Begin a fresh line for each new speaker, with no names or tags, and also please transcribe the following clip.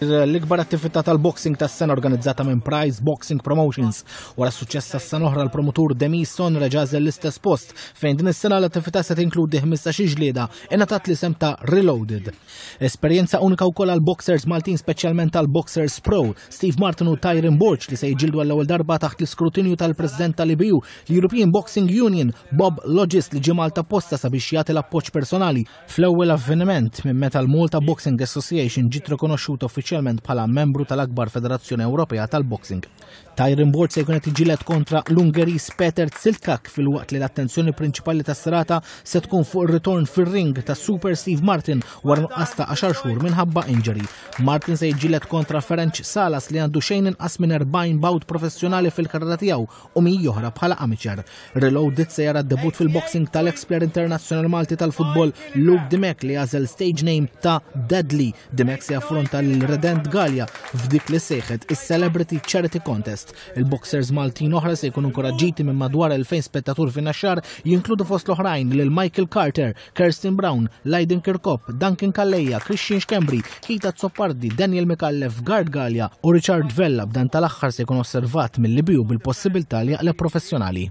L-ikbar attività tal-boxing tas-sena organizzata minn Prize Boxing Promotions. Wara suċċess tas-sena oħra l-promotur Demis Sonra l-istess post fejn din is-sena l-attività se tinkludi 15 ġlieda ingħatat li sem ta' Reloaded. Esperjenza unika wkoll għal boxers Maltin speċjalment tal boxers Pro, Steve Martin u Tyron Borch li se jġildu għall-ewwel darba taħt l-iskrutinju tal-President tal-IBU, l-European Boxing Union, Bob Logis li ġimal ta' posta sabiex jagħti l-appoġġ personali fl-ewwel avveniment minn meta l-Malta Boxing Association ġiet rikonoxxuta uffiċjali uffiċjalment bħala membru tal-akbar Federazzjoni Ewropea tal-Boxing. Tyron Bolt se jkun qed iġilet kontra l-Ungeris Peter Tsilkak fil-waqt li l-attenzjoni prinċipali tas-serata se tkun fuq il-return fir-ring ta' Super Steve Martin wara nuqqas 10 xhur minħabba injury. Martin se jġilet kontra Ferenc Salas li għandu xejn inqas minn 40 bout professjonali fil karra tiegħu u mi joħra bħala amateur. Reloaded se jara debut fil-boxing tal-Expler Internazzjonal Malti tal-futbol Luke Dimek li għazel stage name ta' Deadly. Dimek se jaffronta l preċedent Galja f'dik li sejħet is-Celebrity Charity Contest. Il-boxers Maltin oħra se jkunu koraġġiti minn madwar 2000 spettatur fin xar jinkludu fost l-oħrajn lil Michael Carter, Kirsten Brown, Leiden Kirkop, Duncan Kalleja, Christian Schembri, Kita Zoppardi, Daniel Mikallef, Gard Galja u Richard Vella b'dan tal-aħħar se jkun osservat mill-libiju bil-possibilità li jaqleb professjonali.